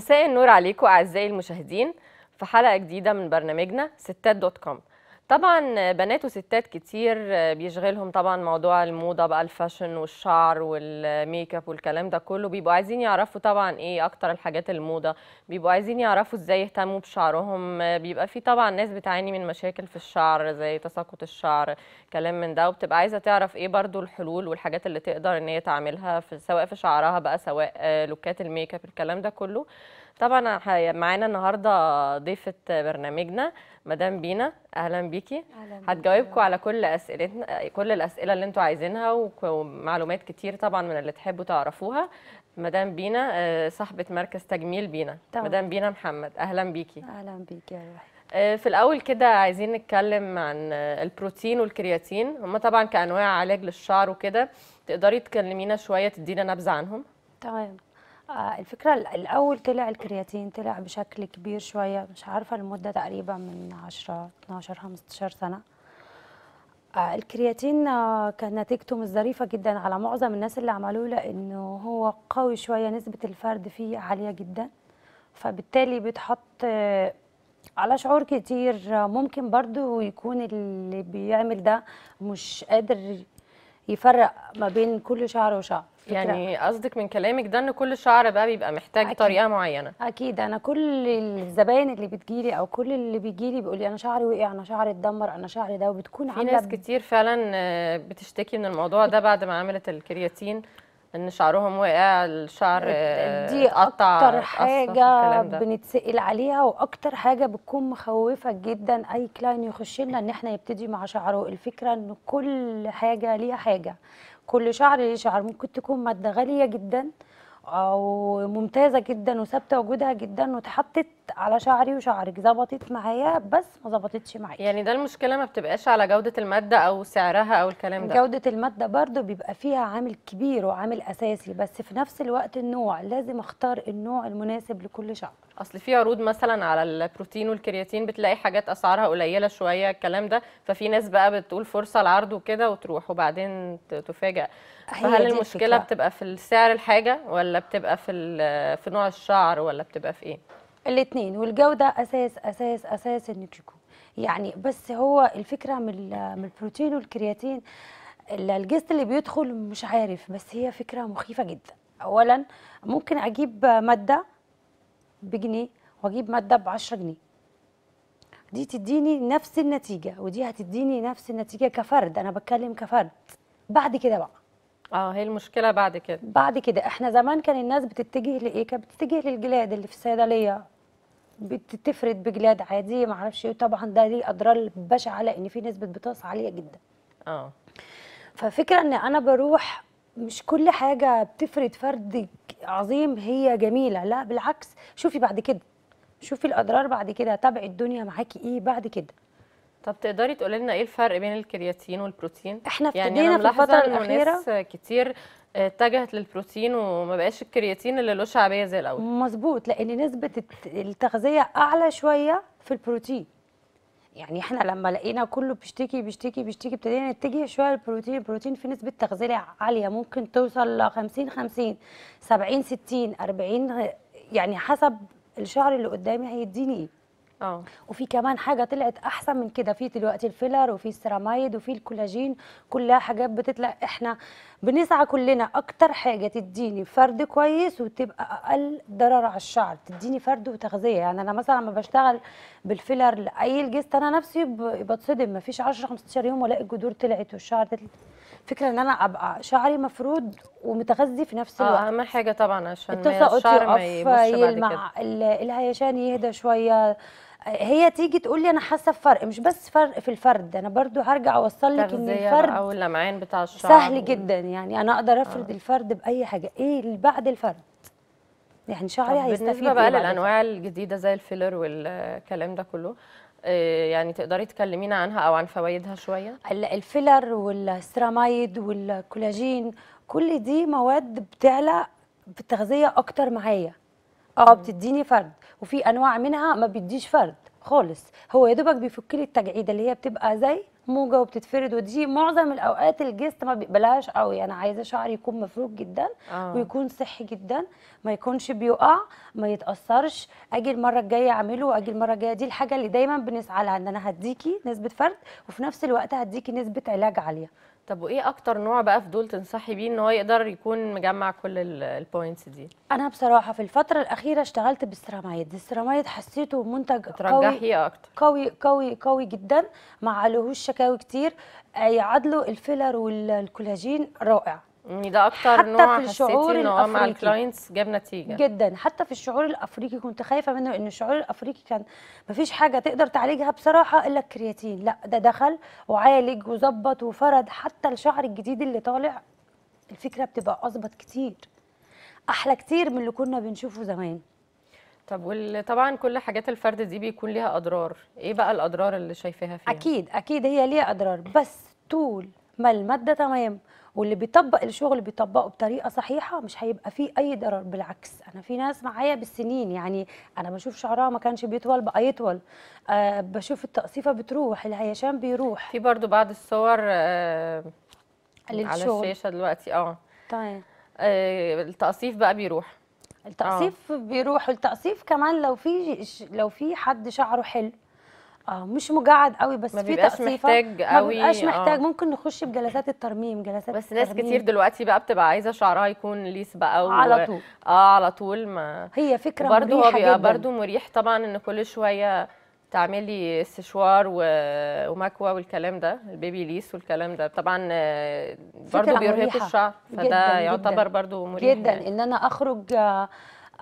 مساء النور عليكم أعزائي المشاهدين في حلقة جديدة من برنامجنا ستات دوت كوم طبعا بنات وستات كتير بيشغلهم طبعا موضوع الموضه بقى الفاشن والشعر والميك اب والكلام ده كله بيبقوا عايزين يعرفوا طبعا ايه اكتر الحاجات الموضه بيبقوا عايزين يعرفوا ازاي يهتموا بشعرهم بيبقى في طبعا ناس بتعاني من مشاكل في الشعر زي تساقط الشعر كلام من ده وبتبقى عايزه تعرف ايه برضو الحلول والحاجات اللي تقدر ان هي تعملها في سواء في شعرها بقى سواء لوكات الميك اب الكلام ده كله طبعا يعني معانا النهارده ضيفه برنامجنا مدام بينا اهلا بيكي هتجاوبكم على كل اسئلتنا كل الاسئله اللي انتم عايزينها ومعلومات كتير طبعا من اللي تحبوا تعرفوها مدام بينا آه، صاحبه مركز تجميل بينا طبعا. مدام بينا محمد اهلا بيكي اهلا بيكي يا روحي آه، في الاول كده عايزين نتكلم عن البروتين والكرياتين هما طبعا كانواع علاج للشعر وكده تقدري تكلمينا شويه تدينا نبذه عنهم تمام آه، الفكرة الأول طلع الكرياتين طلع بشكل كبير شوية مش عارفة المدة تقريبا من 10 12 15 سنة آه، الكرياتين آه، كان نتيجته مش ظريفة جدا على معظم الناس اللي عملوه لأنه هو قوي شوية نسبة الفرد فيه عالية جدا فبالتالي بيتحط على شعور كتير ممكن برضو يكون اللي بيعمل ده مش قادر يفرق ما بين كل شعر وشعر يعني قصدك من كلامك ده ان كل شعر بقى بيبقى محتاج أكيد. طريقه معينه اكيد انا كل الزباين اللي بتجيلي او كل اللي بيجيلي بيقول لي انا شعري وقع انا شعري اتدمر انا شعري ده وبتكون في ناس كتير فعلا آه، بتشتكي من الموضوع ده بعد ما عملت الكرياتين ان شعرهم وقع الشعر دي قطع اكتر حاجه بنتسال عليها واكتر حاجه بتكون مخوفه جدا اي كلاين يخش لنا ان احنا يبتدي مع شعره الفكره ان كل حاجه ليها حاجه كل شعر ليه شعر ممكن تكون ماده غاليه جدا وممتازه جدا وثابته وجودها جدا واتحطت على شعري وشعرك ظبطت معايا بس ما ظبطتش معايا يعني ده المشكله ما بتبقاش على جوده الماده او سعرها او الكلام ده جوده الماده برضو بيبقى فيها عامل كبير وعامل اساسي بس في نفس الوقت النوع لازم اختار النوع المناسب لكل شعر اصل في عروض مثلا على البروتين والكرياتين بتلاقي حاجات اسعارها قليله شويه الكلام ده ففي ناس بقى بتقول فرصه العرض وكده وتروح وبعدين تفاجئ فهل المشكله بتبقى في سعر الحاجه ولا ولا بتبقى في في نوع الشعر ولا بتبقى في ايه الاثنين والجوده اساس اساس اساس انك يكون يعني بس هو الفكره من من البروتين والكرياتين الجست اللي بيدخل مش عارف بس هي فكره مخيفه جدا اولا ممكن اجيب ماده بجنيه واجيب ماده ب 10 جنيه دي تديني نفس النتيجه ودي هتديني نفس النتيجه كفرد انا بتكلم كفرد بعد كده بقى اه هي المشكله بعد كده بعد كده احنا زمان كان الناس بتتجه لايه كانت بتتجه للجلاد اللي في الصيدليه بتفرد بجلاد عادي ما اعرفش ايه طبعا ده ليه اضرار بشعه لان في نسبه بطاس عاليه جدا اه ففكره ان انا بروح مش كل حاجه بتفرد فرد عظيم هي جميله لا بالعكس شوفي بعد كده شوفي الاضرار بعد كده تابعي الدنيا معاكي ايه بعد كده طب تقدري تقولي لنا ايه الفرق بين الكرياتين والبروتين؟ احنا يعني ابتدينا يعني في الفترة الأخيرة ناس كتير آه، اتجهت للبروتين وما بقاش الكرياتين اللي له شعبية زي الأول مظبوط لأن نسبة التغذية أعلى شوية في البروتين يعني احنا لما لقينا كله بيشتكي بيشتكي بيشتكي ابتدينا نتجه شويه للبروتين البروتين في نسبه تغذيه عاليه ممكن توصل ل 50 50 70 60 40 يعني حسب الشعر اللي قدامي هيديني ايه اه وفي كمان حاجه طلعت احسن من كده في دلوقتي الفيلر وفي السيرامايد وفي الكولاجين كلها حاجات بتطلع احنا بنسعى كلنا اكتر حاجه تديني فرد كويس وتبقى اقل ضرر على الشعر تديني فرد وتغذيه يعني انا مثلا لما بشتغل بالفيلر لاي الجست انا نفسي بتصدم مفيش 10 15 يوم والاقي الجذور طلعت والشعر طلع فكره ان انا ابقى شعري مفرود ومتغذي في نفس آه، الوقت اه اهم حاجه طبعا عشان الشعر ما يبوظش بعد كده الهيشان يهدى شويه هي تيجي تقول لي انا حاسه بفرق مش بس فرق في الفرد انا برضو هرجع اوصل لك ان الفرد او اللمعان بتاع الشعر سهل و... جدا يعني انا اقدر آه. افرد آه. الفرد باي حاجه ايه اللي بعد الفرد يعني شعري هيستفيد إيه بقى للانواع الجديده زي الفيلر والكلام ده كله آه، يعني تقدري تكلمينا عنها او عن فوائدها شويه الفيلر والسيراميد والكولاجين كل دي مواد بتعلى في التغذيه اكتر معايا اه بتديني فرد وفي انواع منها ما بيديش فرد خالص هو يا دوبك بيفك لي التجعيده اللي هي بتبقى زي موجه وبتتفرد ودي معظم الاوقات الجست ما بيقبلهاش قوي انا عايزه شعري يكون مفروك جدا أوه. ويكون صحي جدا ما يكونش بيقع ما يتاثرش اجي المره الجايه اعمله واجي المره الجايه دي الحاجه اللي دايما بنسعى لها ان انا هديكي نسبه فرد وفي نفس الوقت هديكي نسبه علاج عاليه طب وايه اكتر نوع بقى في دول تنصحي بيه ان هو يقدر يكون مجمع كل البوينتس دي انا بصراحه في الفتره الاخيره اشتغلت بالسيراميد السيراميد حسيته منتج قوي اكتر قوي قوي قوي جدا ما عليهوش شكاوي كتير يعادله الفيلر والكولاجين رائع يعني ده اكتر حتى نوع في الشعور انه آه، مع الكلاينتس جاب نتيجه جدا حتى في الشعور الافريقي كنت خايفه منه ان الشعور الافريقي كان مفيش حاجه تقدر تعالجها بصراحه الا الكرياتين لا ده دخل وعالج وظبط وفرد حتى الشعر الجديد اللي طالع الفكره بتبقى اظبط كتير احلى كتير من اللي كنا بنشوفه زمان طب وطبعا كل حاجات الفرد دي بيكون ليها اضرار ايه بقى الاضرار اللي شايفاها فيها اكيد اكيد هي ليها اضرار بس طول ما الماده تمام واللي بيطبق الشغل بيطبقه بطريقه صحيحه مش هيبقى فيه اي ضرر بالعكس انا في ناس معايا بالسنين يعني انا بشوف شعرها ما كانش بيطول بقى يطول أه بشوف التقصيفه بتروح العيشان بيروح في برضو بعض الصور أه على الشاشه دلوقتي اه طيب آه التقصيف بقى بيروح آه. التقصيف آه. بيروح التقصيف كمان لو في لو في حد شعره حلو اه مش مقعد قوي بس ما في تقصيفه محتاج قوي ما بيبقاش آه. محتاج ممكن نخش بجلسات الترميم جلسات بس الترميم. ناس كتير دلوقتي بقى بتبقى عايزه شعرها يكون ليس بقى و... على طول اه على طول ما هي فكره برضو مريحه هو بيبقى برضه مريح طبعا ان كل شويه تعملي استشوار و... ومكوى والكلام ده البيبي ليس والكلام ده طبعا آه، برضه بيرهق الشعر فده جداً يعتبر برضه مريح جدا يعني. ان انا اخرج آه،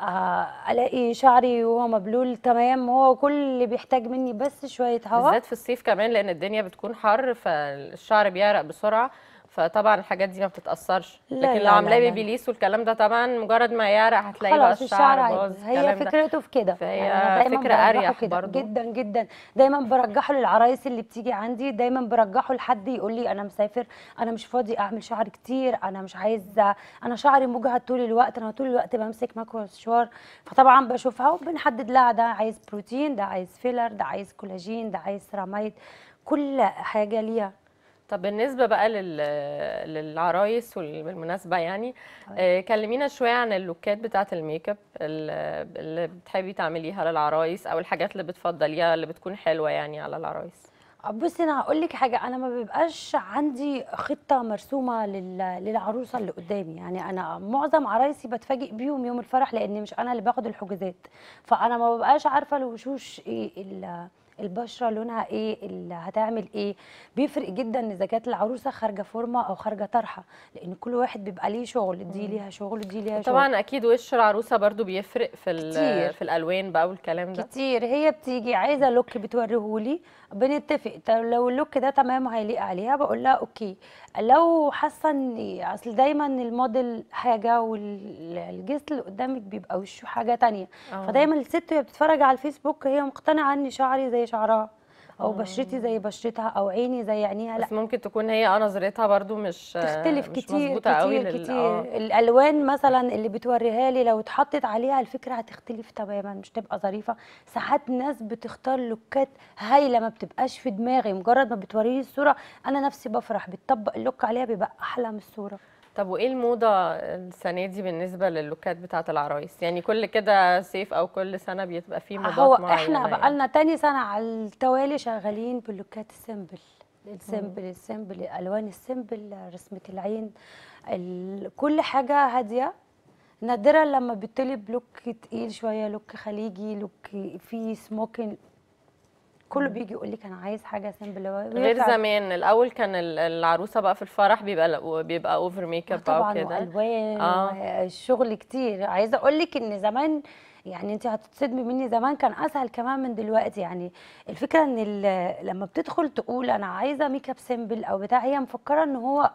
آه، الاقي شعري وهو مبلول تمام هو كل اللي بيحتاج مني بس شويه هواء بالذات في الصيف كمان لان الدنيا بتكون حر فالشعر بيعرق بسرعه فطبعا الحاجات دي ما بتتاثرش لكن لا لو عاملاه بيبي ليس والكلام ده طبعا مجرد ما يعرق هتلاقي بقى الشعر باظ هي فكرته في كده فهي يعني فكره اريح برضه جدا جدا دايما برجحه للعرايس اللي بتيجي عندي دايما برجحه لحد يقول لي انا مسافر انا مش فاضي اعمل شعر كتير انا مش عايز انا شعري مجهد طول الوقت انا طول الوقت بمسك ماكو شوار فطبعا بشوفها وبنحدد لها ده عايز بروتين ده عايز فيلر ده عايز كولاجين ده عايز سيراميد كل حاجه ليها طب بالنسبه بقى لل... للعرايس والمناسبه يعني طيب. آه كلمينا شويه عن اللوكات بتاعه الميك اب اللي بتحبي تعمليها للعرايس او الحاجات اللي بتفضليها اللي بتكون حلوه يعني على العرايس آه، بصي انا هقول لك حاجه انا ما بيبقاش عندي خطه مرسومه للعروسه اللي قدامي يعني انا معظم عرايسي بتفاجئ بيهم يوم الفرح لان مش انا اللي باخد الحجوزات فانا ما ببقاش عارفه الوشوش ايه البشره لونها ايه اللي هتعمل ايه بيفرق جدا اذا كانت العروسه خارجه فورمه او خارجه طرحه لان كل واحد بيبقى ليه شغل دي ليها شغل دي ليها شغل طبعا اكيد وش العروسه برضو بيفرق في كتير. في الالوان بقى والكلام ده كتير هي بتيجي عايزه لوك بتوريهولي بنتفق لو اللوك ده تمام هيليق عليها بقول لها اوكي لو حاسه ان اصل دايما الموديل حاجه والجسم اللي قدامك بيبقى وشه حاجه تانية أوه. فدايما الست وهي بتتفرج على الفيسبوك هي مقتنعه ان شعري زي شعرها او آه. بشرتي زي بشرتها او عيني زي عينيها لا بس ممكن تكون هي آه، نظرتها برضو مش آه، تختلف مش كتير مظبوطه قوي كتير, كتير آه. الالوان مثلا اللي بتوريها لي لو اتحطت عليها الفكره هتختلف تماما مش تبقى ظريفه ساعات ناس بتختار لوكات هايله ما بتبقاش في دماغي مجرد ما بتوريني الصوره انا نفسي بفرح بتطبق اللوك عليها بيبقى احلى من الصوره طب وايه الموضه السنه دي بالنسبه للوكات بتاعه العرايس يعني كل كده صيف او كل سنه بيبقى فيه موضات هو احنا بقى يعني. لنا تاني سنه على التوالي شغالين باللوكات السمبل السمبل السمبل الوان السمبل رسمه العين كل حاجه هاديه نادرا لما بتطلب لوك تقيل شويه لوك خليجي لوك فيه سموكن كله بيجي يقول لك انا عايز حاجه سيمبل غير زمان الاول كان العروسه بقى في الفرح بيبقى بيبقى اوفر ميك اب او كده طبعا الوان آه. كتير عايزه اقول لك ان زمان يعني انت هتتصدمي مني زمان كان اسهل كمان من دلوقتي يعني الفكره ان لما بتدخل تقول انا عايزه ميك اب سيمبل او بتاع هي مفكره ان هو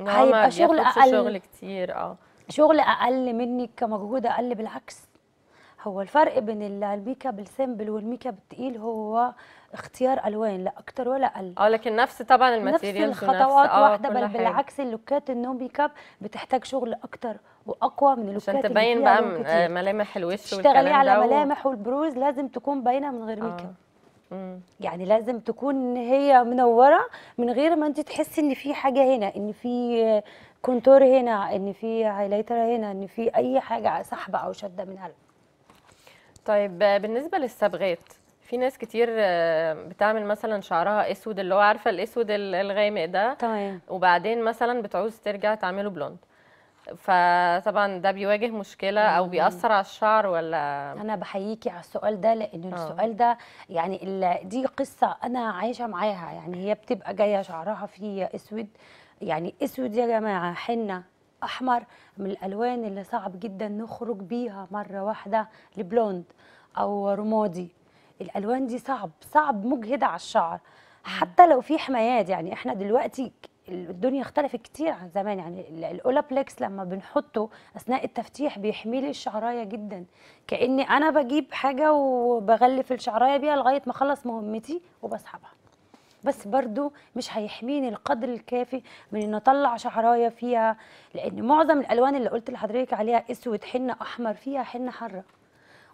هيبقى شغل اقل شغل كتير اه شغل اقل منك كمجهود اقل بالعكس هو الفرق بين الميك اب السامبل والميك اب التقيل هو اختيار الوان لا اكتر ولا اقل اه لكن نفس طبعا الماتيريال نفس الخطوات آه، واحده بل بالعكس اللوكات النو ميك اب بتحتاج شغل اكتر واقوى من اللوكات عشان تبين بقى ملامح الوش تشتغلي على ملامح والبروز لازم تكون باينه من غير آه. ميك اب يعني لازم تكون هي منوره من غير ما انت تحسي ان في حاجه هنا ان في كونتور هنا ان في هايلايتر هنا ان في اي حاجه سحبه او شده من قلب طيب بالنسبه للصبغات في ناس كتير آه، بتعمل مثلا شعرها اسود اللي هو عارفه الاسود الغامق ده تمام وبعدين مثلا بتعوز ترجع تعمله بلوند فطبعا ده بيواجه مشكله او بيأثر على الشعر ولا انا بحييكي على السؤال ده لان أوه. السؤال ده يعني دي قصه انا عايشه معاها يعني هي بتبقى جايه شعرها فيه اسود يعني اسود يا جماعه حنه احمر من الالوان اللي صعب جدا نخرج بيها مره واحده لبلوند او رمادي الالوان دي صعب صعب مجهد على الشعر حتى لو في حمايات يعني احنا دلوقتي الدنيا اختلفت كتير عن زمان يعني الاولابلكس لما بنحطه اثناء التفتيح بيحمي لي الشعرايه جدا كاني انا بجيب حاجه وبغلف الشعرايه بيها لغايه ما اخلص مهمتي وبسحبها بس برضو مش هيحميني القدر الكافي من ان اطلع شعرايه فيها لان معظم الالوان اللي قلت لحضرتك عليها اسود حنه احمر فيها حنه حاره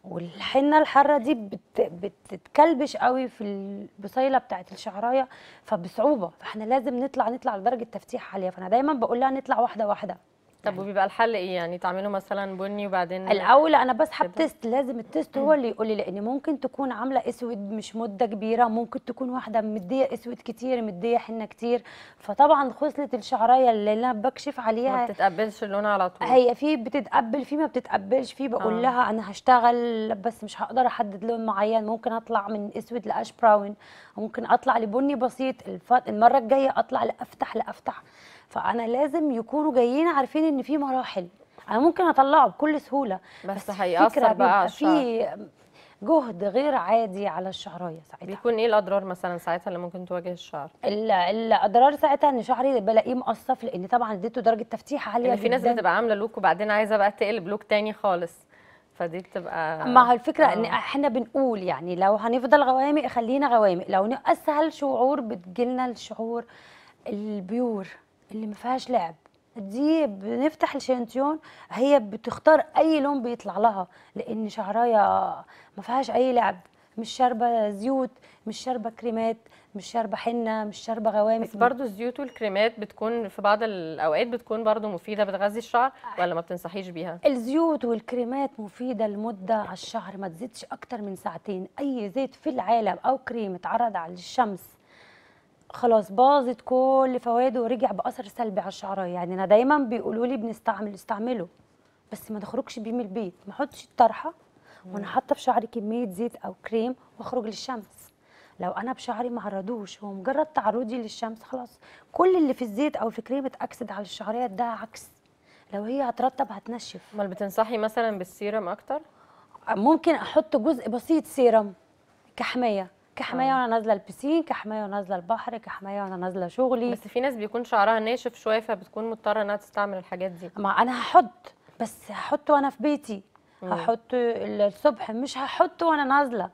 والحنه الحاره دي بت... بتتكلبش قوي في البصيله بتاعه الشعرايه فبصعوبه فاحنا لازم نطلع نطلع لدرجه تفتيح عاليه فانا دايما بقول لها نطلع واحده واحده طب يعني. وبيبقى الحل ايه يعني تعمله مثلا بني وبعدين الاول انا بسحب تيست لازم التيست هو اللي يقول لي لان ممكن تكون عامله اسود مش مده كبيره ممكن تكون واحده مديه اسود كتير مديه حنه كتير فطبعا خصله الشعرايه اللي انا بكشف عليها ما بتتقبلش اللون على طول هي في بتتقبل في ما بتتقبلش في بقول آه. لها انا هشتغل بس مش هقدر احدد لون معين ممكن اطلع من اسود لاش براون ممكن اطلع لبني بسيط المره الجايه اطلع لافتح لافتح فانا لازم يكونوا جايين عارفين ان في مراحل انا ممكن اطلعه بكل سهوله بس, بس هيأثر بقى في جهد غير عادي على الشعرايه ساعتها بيكون ايه الاضرار مثلا ساعتها اللي ممكن تواجه الشعر الا الاضرار ساعتها ان شعري بلاقيه مقصف لان طبعا اديته درجه تفتيح عاليه يعني في ناس بتبقى عامله لوك وبعدين عايزه بقى تقلب لوك تاني خالص فدي بتبقى مع الفكره آه. ان احنا بنقول يعني لو هنفضل غوامق خلينا غوامق لو اسهل شعور بتجيلنا الشعور البيور اللي ما فيهاش لعب دي بنفتح الشانتيون هي بتختار اي لون بيطلع لها لان شعرايه ما فيهاش اي لعب مش شاربه زيوت مش شاربه كريمات مش شاربه حنه مش شاربه غوامق بس برضو الزيوت والكريمات بتكون في بعض الاوقات بتكون برضو مفيده بتغذي الشعر ولا ما بتنصحيش بيها الزيوت والكريمات مفيده لمده على الشعر ما تزيدش اكتر من ساعتين اي زيت في العالم او كريم اتعرض على الشمس خلاص باظت كل فوائده ورجع باثر سلبي على الشعرايه يعني انا دايما بيقولوا لي بنستعمل استعمله بس ما تخرجش بيه من البيت ما احطش الطرحه وانا حاطه في شعري كميه زيت او كريم واخرج للشمس لو انا بشعري ما عرضوش هو مجرد تعرضي للشمس خلاص كل اللي في الزيت او في كريم اتاكسد على الشعريه ده عكس لو هي هترطب هتنشف امال بتنصحي مثلا بالسيرم اكتر ممكن احط جزء بسيط سيرم كحمايه كحمايه اه. وانا نازله البسين كحمايه وانا نازله البحر كحمايه وانا نازله شغلي بس في ناس بيكون شعرها ناشف شويه فبتكون مضطره انها تستعمل الحاجات دي ما انا هحط بس هحطه وانا في بيتي هحط الصبح مش هحطه وانا نازله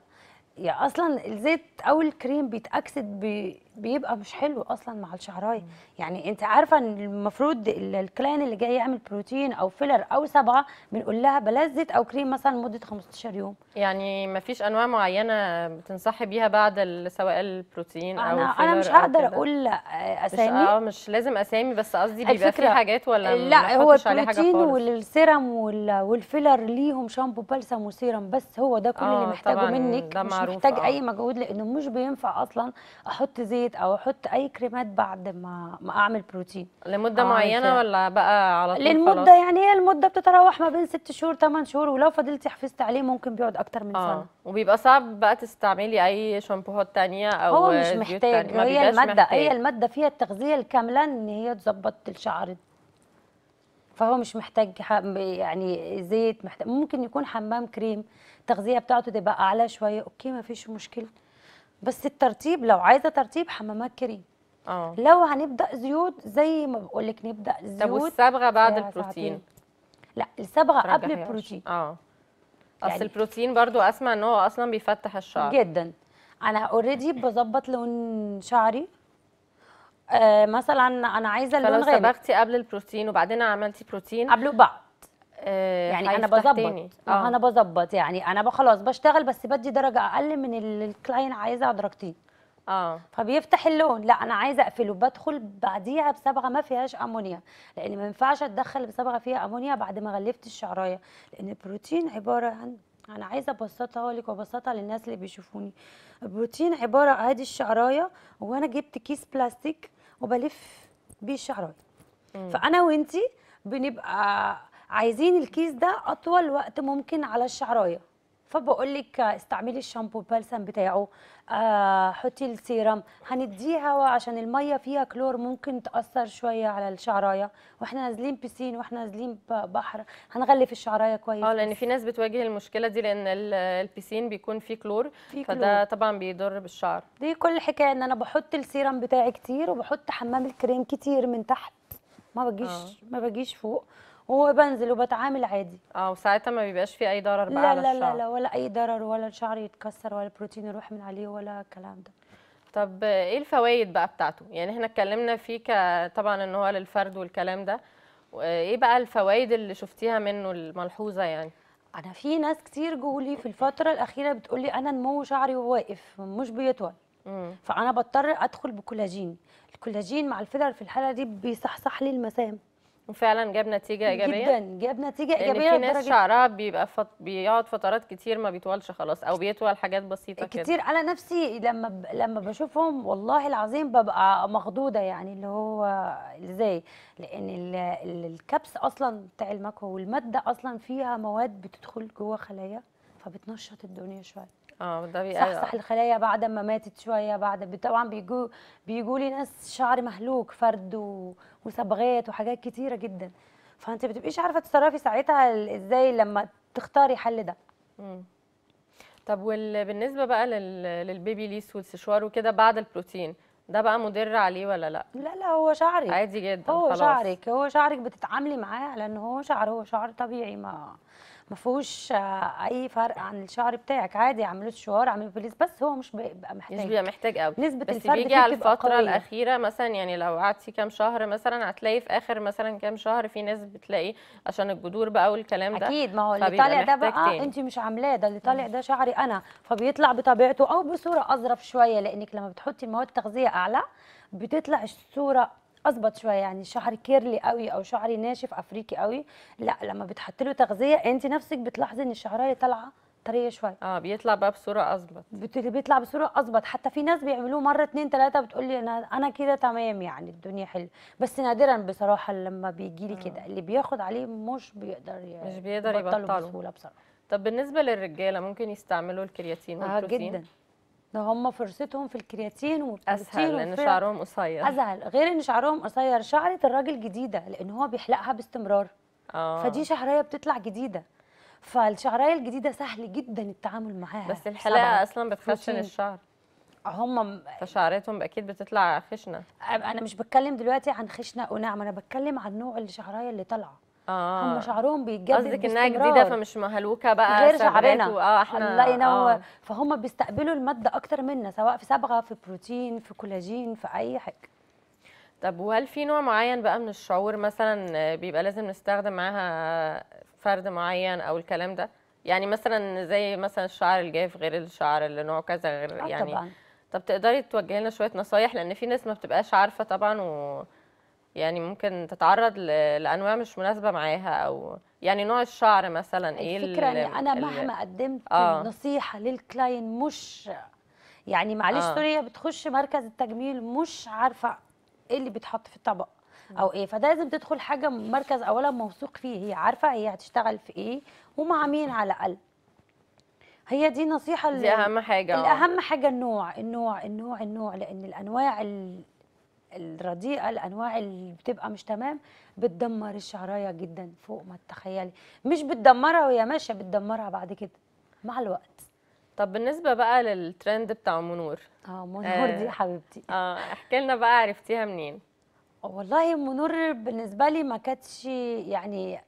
يا اصلا الزيت او الكريم بيتاكسد بي بيبقى مش حلو اصلا مع الشعرايه يعني انت عارفه ان المفروض الكلاين اللي جاي يعمل بروتين او فيلر او سبعه بنقول لها بلزت او كريم مثلا لمده 15 يوم يعني ما فيش انواع معينه بتنصحي بيها بعد سواء البروتين او انا انا مش هقدر اقول اسامي مش اه مش لازم اسامي بس قصدي بيبقى في حاجات ولا لا هو البروتين والسيرم والفيلر ليهم شامبو بلسم وسيرم بس هو ده كل اللي آه، محتاجه منك مش محتاج آه. اي مجهود لانه مش بينفع اصلا احط زيت زيت او احط اي كريمات بعد ما ما اعمل بروتين لمده معينه ولا بقى على طول للمده خلاص. يعني هي المده بتتراوح ما بين 6 شهور 8 شهور ولو فضلتي حفظتي عليه ممكن بيقعد اكتر من آه. سنه وبيبقى صعب بقى تستعملي اي شامبوهات ثانيه او هو مش محتاج هي الماده محتاج. هي الماده فيها التغذيه الكامله ان هي تظبط الشعر فهو مش محتاج يعني زيت محتاج ممكن يكون حمام كريم التغذيه بتاعته تبقى اعلى شويه اوكي ما فيش مشكله بس الترتيب لو عايزه ترتيب حمامات كريم اه لو هنبدا زيوت زي ما بقول لك نبدا زيوت طب والصبغه بعد البروتين لا الصبغه قبل البروتين اه اصل يعني البروتين برضو اسمع ان هو اصلا بيفتح الشعر جدا انا اوريدي بظبط لون شعري آه مثلا انا عايزه اللون غامق خلاص صبغتي قبل البروتين وبعدين عملتي بروتين قبل وبعد آه، يعني انا بظبط اه انا بظبط يعني انا خلاص بشتغل بس بدي درجه اقل من اللي الكلاين عايزها درجتين اه فبيفتح اللون لا انا عايزه اقفله بدخل بعديها بصبغه ما فيهاش امونيا لان ما ينفعش اتدخل بصبغه فيها امونيا بعد ما غلفت الشعرايه لان البروتين عباره عن انا عايزه ابسطها لك وابسطها للناس اللي بيشوفوني البروتين عباره عن الشعرايه وانا جبت كيس بلاستيك وبلف بيه الشعرايه فانا وانتي بنبقى عايزين الكيس ده اطول وقت ممكن على الشعرايه فبقول لك استعملي الشامبو بلسم بتاعه آه حطي السيرم هنديه هواء عشان الميه فيها كلور ممكن تاثر شويه على الشعرايه واحنا نازلين بسين واحنا نازلين بحر هنغلف الشعرايه كويس اه لان في ناس بتواجه المشكله دي لان البسين بيكون فيه كلور فيه فده كلور. طبعا بيضر بالشعر دي كل الحكايه ان انا بحط السيرم بتاعي كتير وبحط حمام الكريم كتير من تحت ما بجيش آه. ما بجيش فوق وبنزل وبتعامل عادي اه وساعتها ما بيبقاش في اي ضرر بقى لا على لا الشعر لا لا ولا اي ضرر ولا الشعر يتكسر ولا البروتين يروح من عليه ولا الكلام ده طب ايه الفوائد بقى بتاعته يعني احنا اتكلمنا فيه طبعا ان هو للفرد والكلام ده ايه بقى الفوائد اللي شفتيها منه الملحوظه يعني انا في ناس كتير جولي في الفتره الاخيره بتقولي انا نمو شعري واقف مش بيطول فانا بضطر ادخل بكولاجين الكولاجين مع الفيلر في الحاله دي بيصحصح لي المسام وفعلا جاب نتيجه ايجابيه جدا جاب نتيجه ايجابيه في ناس شعرها بيبقى فط... بيقعد فترات كتير ما بيطولش خلاص او بيطول حاجات بسيطه كتير كده. انا نفسي لما ب... لما بشوفهم والله العظيم ببقى مخضوضه يعني اللي هو ازاي لان ال... الكبس اصلا بتاع المكوى والماده اصلا فيها مواد بتدخل جوه خلايا فبتنشط الدنيا شويه اه ده صح صح أيوة. الخلايا بعد ما ماتت شويه بعد طبعا بيجوا بيجوا لي ناس شعر مهلوك فرد وصبغات وحاجات كتيره جدا فانت بتبقيش عارفه تتصرفي ساعتها ازاي لما تختاري حل ده طب وبالنسبه بقى لل... للبيبي ليس والسشوار وكده بعد البروتين ده بقى مضر عليه ولا لا لا لا هو شعرك عادي جدا هو خلاص. شعرك هو شعرك بتتعاملي معاه على ان هو شعر هو شعر طبيعي ما ما فيهوش اي فرق عن الشعر بتاعك عادي اعملوا الشعر اعملوا بليس بس هو مش بيبقى محتاج مش بيبقى محتاج قوي نسبه بس بيجي على الفتره قوية. الاخيره مثلا يعني لو قعدتي كام شهر مثلا هتلاقي في اخر مثلا كام شهر في ناس بتلاقي عشان الجذور بقى والكلام ده اكيد ما هو اللي طالع ده بقى انت مش عاملاه ده اللي طالع ده شعري انا فبيطلع بطبيعته او بصوره اظرف شويه لانك لما بتحطي مواد تغذيه اعلى بتطلع الصوره اظبط شويه يعني شعري كيرلي قوي او شعري ناشف افريقي قوي لا لما بتحط له تغذيه انت نفسك بتلاحظي ان الشعرايه طالعه طريه شويه اه بيطلع بقى بصوره اظبط بيطلع بصوره اظبط حتى في ناس بيعملوه مره اثنين ثلاثه بتقول لي انا انا كده تمام يعني الدنيا حلوه بس نادرا بصراحه لما بيجي لي آه. كده اللي بياخد عليه مش بيقدر يعني مش بيقدر يبطله بسهوله بصراحه طب بالنسبه للرجاله ممكن يستعملوا الكرياتين آه، والبروتين اه جدا ده هم فرصتهم في الكرياتين اسهل لان شعرهم قصير اسهل غير ان شعرهم قصير شعره الراجل جديده لان هو بيحلقها باستمرار آه. فدي شعريه بتطلع جديده فالشعريه الجديده سهل جدا التعامل معاها بس الحلاقه سبعة. اصلا بتخشن الشعر هم فشعرتهم اكيد بتطلع خشنه انا مش بتكلم دلوقتي عن خشنه وناعمه انا بتكلم عن نوع الشعريه اللي طالعه هم آه. شعرهم بيتجدد قصدك انها جديده فمش مهلوكه بقى غير شعرنا اه احنا الله ينور آه. فهم بيستقبلوا الماده اكتر منا سواء في صبغه في بروتين في كولاجين في اي حاجه طب وهل في نوع معين بقى من الشعور مثلا بيبقى لازم نستخدم معاها فرد معين او الكلام ده يعني مثلا زي مثلا الشعر الجاف غير الشعر اللي نوعه كذا غير آه يعني طبعا. طب تقدري توجهي لنا شويه نصايح لان في ناس ما بتبقاش عارفه طبعا و يعني ممكن تتعرض لانواع مش مناسبه معاها او يعني نوع الشعر مثلا ايه الفكره اللي انا مهما قدمت آه. نصيحه للكلاين مش يعني معلش آه. سوريا بتخش مركز التجميل مش عارفه ايه اللي بيتحط في الطبق او ايه فده لازم تدخل حاجه مركز اولا موثوق فيه هي عارفه هي هتشتغل في ايه ومع مين على الاقل هي دي نصيحه دي اهم حاجه آه. الاهم حاجه النوع النوع النوع النوع لان الانواع ال الرديئه الانواع اللي بتبقى مش تمام بتدمر الشعرايه جدا فوق ما تتخيلي مش بتدمرها وهي ماشيه بتدمرها بعد كده مع الوقت طب بالنسبه بقى للترند بتاع منور اه منور آه، دي حبيبتي اه احكي لنا بقى عرفتيها منين والله منور بالنسبه لي ما كانتش يعني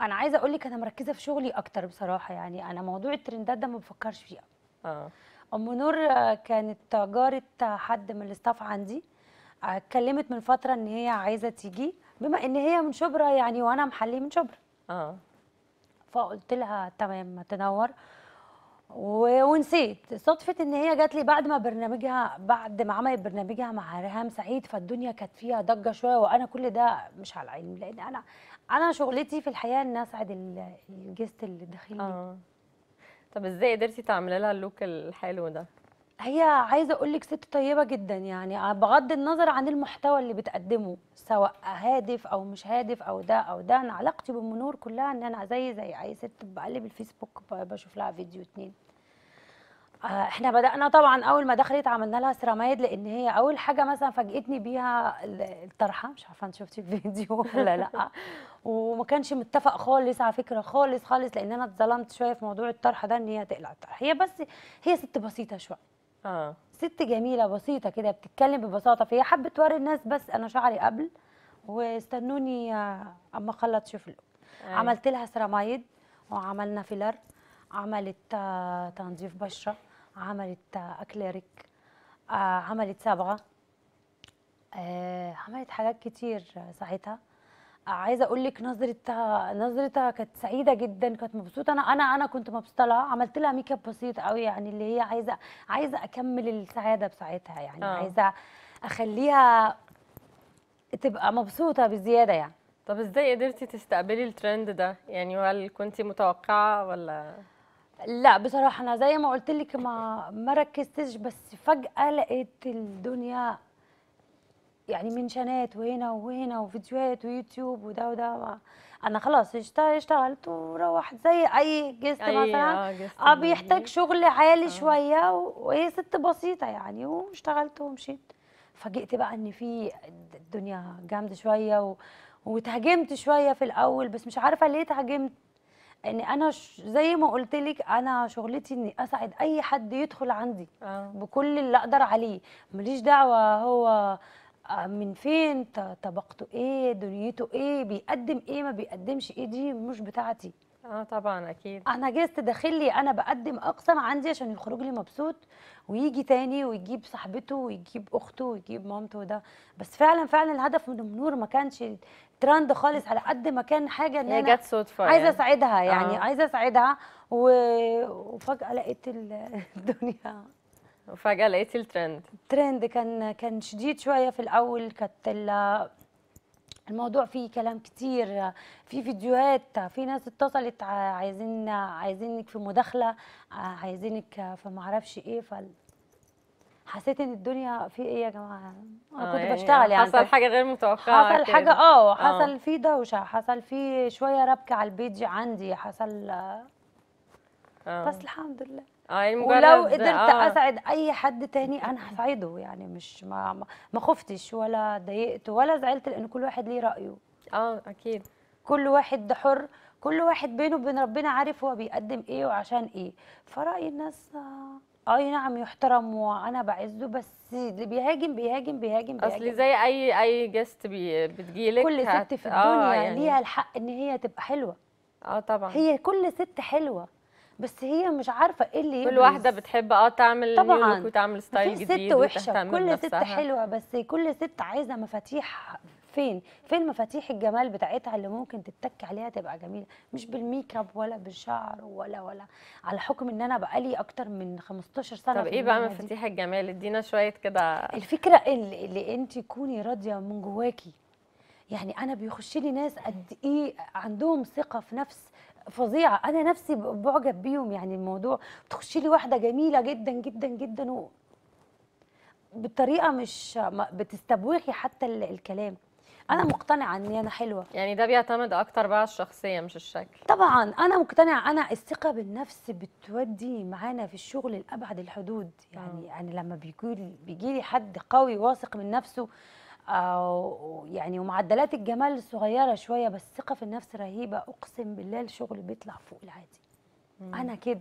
انا عايزه اقول لك انا مركزه في شغلي اكتر بصراحه يعني انا موضوع الترندات ده ما بفكرش فيه اه ام نور كانت جاره حد من الاستاف عندي اتكلمت من فتره ان هي عايزه تيجي بما ان هي من شبرا يعني وانا محلي من شبرا اه فقلت لها تمام تنور ونسيت صدفه ان هي جات لي بعد ما برنامجها بعد ما عملت برنامجها مع ريهام سعيد فالدنيا كانت فيها ضجه شويه وانا كل ده مش على العلم لان انا انا شغلتي في الحقيقه ان اسعد الجست اللي داخلني آه. طب ازاي قدرتي تعملي لها اللوك الحلو ده هي عايزه اقول لك ست طيبه جدا يعني بغض النظر عن المحتوى اللي بتقدمه سواء هادف او مش هادف او ده او ده انا علاقتي بمنور كلها ان انا زي زي اي ست بقلب الفيسبوك بشوف لها فيديو اتنين آه، احنا بدانا طبعا اول ما دخلت عملنا لها سيراميد لان هي اول حاجه مثلا فاجئتني بيها الطرحه مش عارفه انت شفتي الفيديو ولا لا وما كانش متفق خالص على فكره خالص خالص لان انا اتظلمت شويه في موضوع الطرحه ده ان هي تقلع الطرحه هي بس هي ست بسيطه شويه اه ست جميله بسيطه كده بتتكلم ببساطه فهي حبت توري الناس بس انا شعري قبل واستنوني آه، اما اخلط شوف أيوة. عملت لها سيرامايد وعملنا فيلر عملت آه، تنظيف بشره عملت اكليريك عملت صبغه عملت حاجات كتير ساعتها عايزه اقول لك نظرتها نظرتها كانت سعيده جدا كانت مبسوطه انا انا انا كنت مبسوطه لها عملت لها ميك اب بسيط قوي يعني اللي هي عايزه عايزه اكمل السعاده بساعتها يعني آه. عايزه اخليها تبقى مبسوطه بزياده يعني طب ازاي قدرتي تستقبلي الترند ده يعني هل كنت متوقعه ولا لا بصراحه انا زي ما قلت لك ما ما ركزتش بس فجاه لقيت الدنيا يعني منشنات وهنا وهنا وفيديوهات ويوتيوب وده وده انا خلاص اشتغلت وروحت زي اي جست أي مثلا اه, آه، بيحتاج شغل عالي آه. شويه وهي ست بسيطه يعني واشتغلت ومشيت فاجئت بقى ان في الدنيا جامده شويه و... وتهاجمت شويه في الاول بس مش عارفه ليه تهاجمت ان انا ش... زي ما قلت لك انا شغلتي اني اسعد اي حد يدخل عندي آه. بكل اللي اقدر عليه ماليش دعوه هو آه، من فين طبقته ايه دنيته ايه بيقدم ايه ما بيقدمش ايه دي مش بتاعتي اه طبعا اكيد انا جست داخل لي انا بقدم اقصى ما عندي عشان يخرج لي مبسوط ويجي تاني ويجيب صاحبته ويجيب اخته ويجيب مامته ده بس فعلا فعلا الهدف من نور ما كانش ترند خالص على قد ما كان حاجه ان انا جت صدفه عايزه اساعدها يعني آه. عايزه اساعدها وفجاه لقيت الدنيا وفجاه لقيتي الترند الترند كان كان شديد شويه في الاول كانت الموضوع فيه كلام كتير في فيديوهات في ناس اتصلت عايزين عايزينك في مداخله عايزينك في معرفش ايه ف حسيت ان الدنيا في ايه يا جماعه انا كنت آه، يعني بشتغل يعني حصل حاجه غير متوقعه حصل حاجه اه, آه. حصل في دوشه حصل في شويه ربكه على البيج عندي حصل آه. بس الحمد لله آه يعني ولو قدرت آه. اسعد اي حد تاني انا هسعده يعني مش ما ما خفتش ولا ضايقت ولا زعلت لان كل واحد ليه رايه اه اكيد كل واحد حر كل واحد بينه وبين ربنا عارف هو بيقدم ايه وعشان ايه فراي الناس آه اي نعم يحترم وانا بعزه بس اللي بيهاجم بيهاجم بيهاجم اصل زي اي اي جست بي بتجيلك كل ست في آه، الدنيا آه يعني. ليها الحق ان هي تبقى حلوه اه طبعا هي كل ست حلوه بس هي مش عارفه ايه اللي كل واحده بتحب اه تعمل طبعا وتعمل ستايل جديد ست وحشه كل ست حلوه بس كل ست عايزه مفاتيح فين فين مفاتيح الجمال بتاعتها اللي ممكن تتك عليها تبقى جميله مش بالميك اب ولا بالشعر ولا ولا على حكم ان انا بقالي اكتر من 15 سنه طب ايه بقى مفاتيح الجمال ادينا شويه كده الفكره اللي, اللي انت تكوني راضيه من جواكي يعني انا بيخش لي ناس قد ايه عندهم ثقه في نفس فظيعه انا نفسي بعجب بيهم يعني الموضوع تخشي لي واحده جميله جدا جدا جدا و... بطريقه مش بتستبوخي حتى الكلام انا مقتنعه ان انا حلوه يعني ده بيعتمد اكتر بقى على الشخصيه مش الشكل طبعا انا مقتنعه انا الثقه بالنفس بتودي معانا في الشغل لابعد الحدود يعني انا آه. يعني لما بيجي لي حد قوي واثق من نفسه يعني ومعدلات الجمال صغيره شويه بس ثقه في النفس رهيبه اقسم بالله الشغل بيطلع فوق العادي مم. انا كده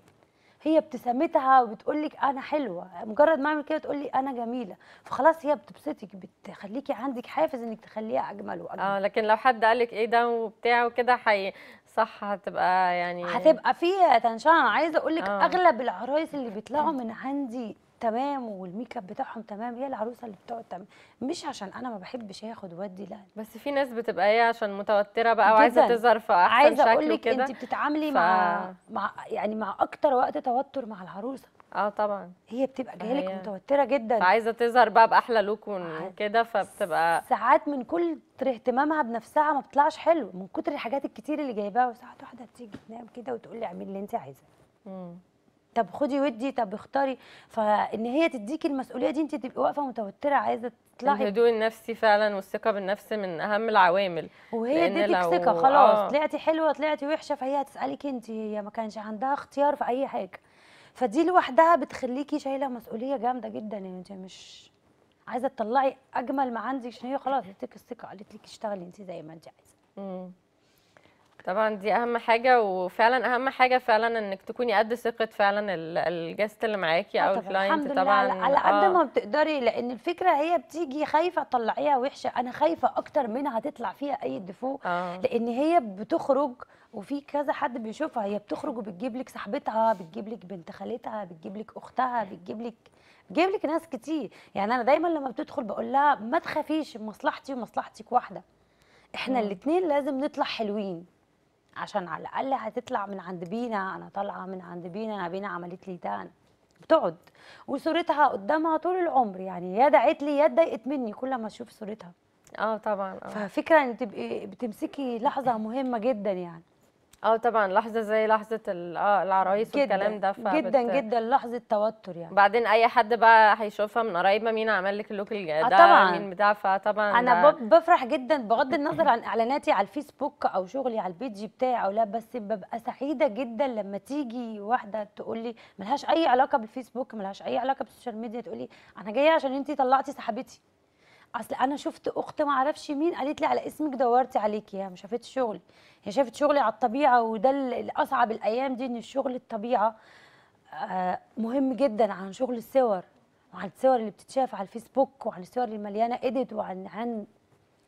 هي ابتسامتها وبتقول لك انا حلوه مجرد ما اعمل كده تقول لي انا جميله فخلاص هي بتبسطك بتخليكي عندك حافز انك تخليها اجمل واجمل اه لكن لو حد قال لك ايه ده وبتاع وكده حي صح هتبقى يعني هتبقى فيها تنشان عايزه اقول لك آه. اغلب العرايس اللي بيطلعوا من عندي تمام والميك اب بتاعهم تمام هي العروسه اللي بتقعد تمام مش عشان انا ما بحبش اخد وادي لا بس في ناس بتبقى ايه عشان متوتره بقى وعايزه تظهر في احسن عايزه اقول لك انت بتتعاملي ف... مع مع يعني مع اكتر وقت توتر مع العروسه اه طبعا هي بتبقى جايه لك متوتره جدا عايزه تظهر بقى باحلى لوك وكده فبتبقى ساعات من كل اهتمامها بنفسها ما بتطلعش حلو من كتر الحاجات الكتير اللي جايباها وساعات واحده تيجي تنام كده وتقول لي اعملي اللي انت عايزاه طب خدي ودي طب اختاري فان هي تديكي المسؤوليه دي انت تبقي واقفه متوتره عايزه تطلعي الهدوء النفسي فعلا والثقه بالنفس من اهم العوامل وهي اديتك لو... ثقه خلاص آه. طلعتي حلوه طلعتي وحشه فهي هتسالك انت هي ما كانش عندها اختيار في اي حاجه فدي لوحدها بتخليكي شايله مسؤوليه جامده جدا يعني انت مش عايزه تطلعي اجمل ما عندك عشان هي خلاص اديتك الثقه قالت لك اشتغلي انت زي ما انت عايزه طبعا دي اهم حاجه وفعلا اهم حاجه فعلا انك تكوني قد ثقه فعلا الجست اللي معاكي آه او الكلاينت طبعا على قد آه. ما بتقدري لان الفكره هي بتيجي خايفه تطلعيها وحشه انا خايفه اكتر منها هتطلع فيها اي دفو آه. لان هي بتخرج وفي كذا حد بيشوفها هي بتخرج وبتجيب لك صاحبتها بتجيب لك بنت خالتها بتجيب لك اختها بتجيب لك جايب لك ناس كتير يعني انا دايما لما بتدخل بقول لها ما تخافيش مصلحتي ومصلحتك واحده احنا الاثنين لازم نطلع حلوين عشان على الاقل هتطلع من عند بينا انا طالعه من عند بينا انا بينا عملت لي ده بتقعد وصورتها قدامها طول العمر يعني يا دعت لي يا اتضايقت مني كل ما اشوف صورتها اه طبعا اه ففكره ان تبقي بتمسكي لحظه مهمه جدا يعني اه طبعا لحظه زي لحظه اه العرايس والكلام ده فبت... جدا جدا لحظه توتر يعني بعدين اي حد بقى هيشوفها من قرايبها مين عمل لك اللوك آه، ده مين بتاع فطبعا انا بفرح جدا بغض النظر عن اعلاناتي على الفيسبوك او شغلي على البيج بتاعي او لا بس ببقى سعيده جدا لما تيجي واحده تقول لي ملهاش اي علاقه بالفيسبوك ملهاش اي علاقه بالسوشيال ميديا تقول لي انا جايه عشان انت طلعتي صاحبتي اصل انا شفت اخت ما اعرفش مين قالت لي على اسمك دورتي عليكي هي ما شافتش شغلي هي شافت شغلي على الطبيعه وده الاصعب الايام دي ان الشغل الطبيعه آه، مهم جدا عن شغل الصور وعن الصور اللي بتتشاف على الفيسبوك وعن الصور اللي مليانه ايديت وعن عن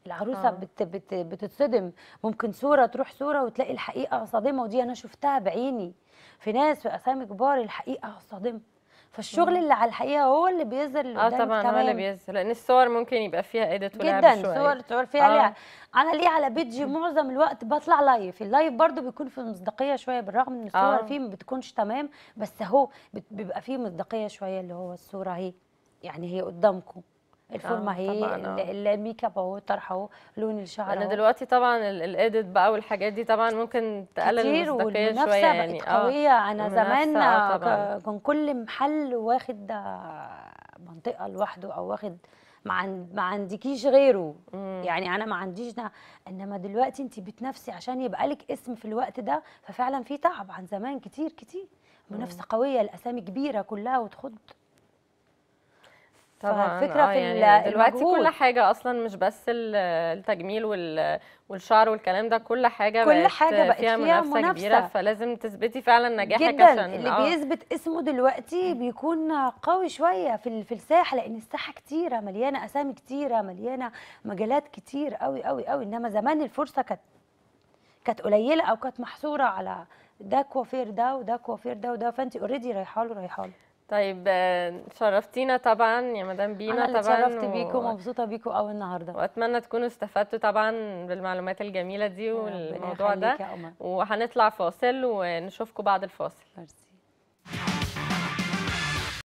العروسه آه. بت بت بتتصدم ممكن صوره تروح صوره وتلاقي الحقيقه صادمه ودي انا شفتها بعيني في ناس في اسامي كبار الحقيقه صادمه فالشغل اللي على الحقيقه هو اللي بيظهر اه طبعا هو اللي بيظهر لان الصور ممكن يبقى فيها اديت ولعب جدا شوية. صور صور فيها آه. لعب انا ليه على بيجي معظم الوقت بطلع لايف اللايف برضو بيكون في مصداقيه شويه بالرغم ان الصور آه. فيه ما بتكونش تمام بس اهو بيبقى فيه مصداقيه شويه اللي هو الصوره اهي يعني هي قدامكم الفورمه آه إيه، اهي الميك اب اهو الطرح اهو لون الشعر انا دلوقتي طبعا الايديت بقى والحاجات دي طبعا ممكن تقلل المصداقيه شويه يعني بقت آه، قويه آه انا زمان كان كل محل واخد آه، منطقه لوحده او واخد ما ما عندكيش غيره مم. يعني انا ما عنديش ده انما دلوقتي انت بتنافسي عشان يبقى لك اسم في الوقت ده ففعلا في تعب عن زمان كتير كتير منافسه قويه الاسامي كبيره كلها وتخض طبعا فكرة آه في يعني دلوقتي كل حاجة أصلا مش بس التجميل والشعر والكلام ده كل حاجة كل بقت حاجة بقت فيها, فيها منافسة, منافسة كبيرة فلازم تثبتي فعلا نجاحك جداً عشان اللي آه. بيثبت اسمه دلوقتي بيكون قوي شوية في في الساحة لأن الساحة كتيرة مليانة أسامي كتيرة مليانة مجالات كتير قوي قوي قوي إنما زمان الفرصة كانت كانت قليلة أو كانت محصورة على ده كوافير ده وده كوافير ده وده فأنت أوريدي رايحة له رايحة له طيب شرفتينا طبعا يا مدام بينا أنا طبعا اتشرفت بيكم ومبسوطه بيكم قوي النهارده واتمنى تكونوا استفدتوا طبعا بالمعلومات الجميله دي والموضوع ده وهنطلع فاصل ونشوفكم بعد الفاصل مرسي.